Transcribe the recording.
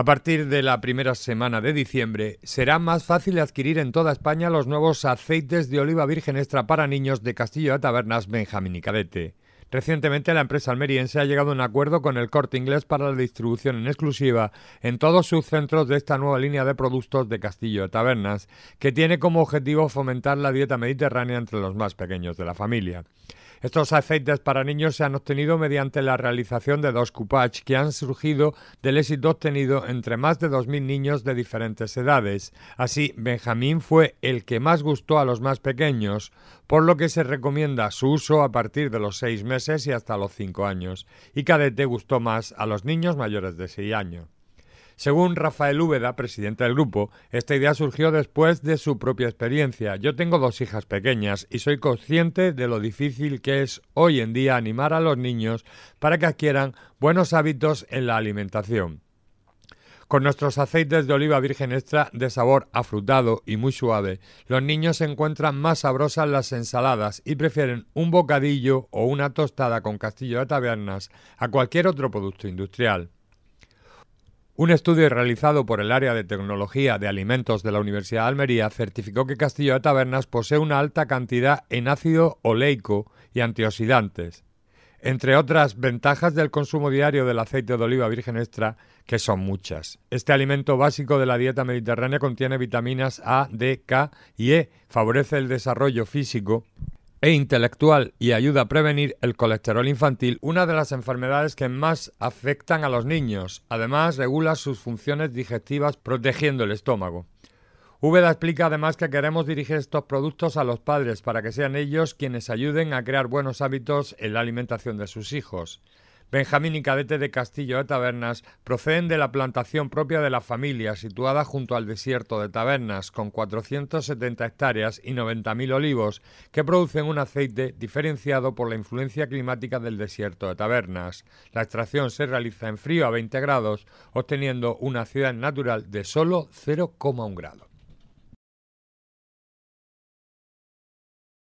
A partir de la primera semana de diciembre, será más fácil adquirir en toda España los nuevos aceites de oliva virgen extra para niños de Castillo de Tabernas, Benjamín y Cadete. Recientemente la empresa almeriense ha llegado a un acuerdo con el Corte Inglés para la distribución en exclusiva en todos sus centros de esta nueva línea de productos de Castillo de Tabernas, que tiene como objetivo fomentar la dieta mediterránea entre los más pequeños de la familia. Estos aceites para niños se han obtenido mediante la realización de dos cupach que han surgido del éxito obtenido entre más de 2.000 niños de diferentes edades. Así, Benjamín fue el que más gustó a los más pequeños, por lo que se recomienda su uso a partir de los seis meses y hasta los cinco años, y Cadete gustó más a los niños mayores de seis años. Según Rafael Úbeda, presidente del grupo, esta idea surgió después de su propia experiencia. Yo tengo dos hijas pequeñas y soy consciente de lo difícil que es hoy en día animar a los niños para que adquieran buenos hábitos en la alimentación. Con nuestros aceites de oliva virgen extra de sabor afrutado y muy suave, los niños encuentran más sabrosas las ensaladas y prefieren un bocadillo o una tostada con castillo de tabernas a cualquier otro producto industrial. Un estudio realizado por el área de tecnología de alimentos de la Universidad de Almería certificó que Castillo de Tabernas posee una alta cantidad en ácido oleico y antioxidantes entre otras ventajas del consumo diario del aceite de oliva virgen extra, que son muchas. Este alimento básico de la dieta mediterránea contiene vitaminas A, D, K y E, favorece el desarrollo físico e intelectual y ayuda a prevenir el colesterol infantil, una de las enfermedades que más afectan a los niños. Además, regula sus funciones digestivas protegiendo el estómago. Úbeda explica además que queremos dirigir estos productos a los padres para que sean ellos quienes ayuden a crear buenos hábitos en la alimentación de sus hijos. Benjamín y Cadete de Castillo de Tabernas proceden de la plantación propia de la familia, situada junto al desierto de Tabernas, con 470 hectáreas y 90.000 olivos, que producen un aceite diferenciado por la influencia climática del desierto de Tabernas. La extracción se realiza en frío a 20 grados, obteniendo una acidez natural de solo 0,1 grados.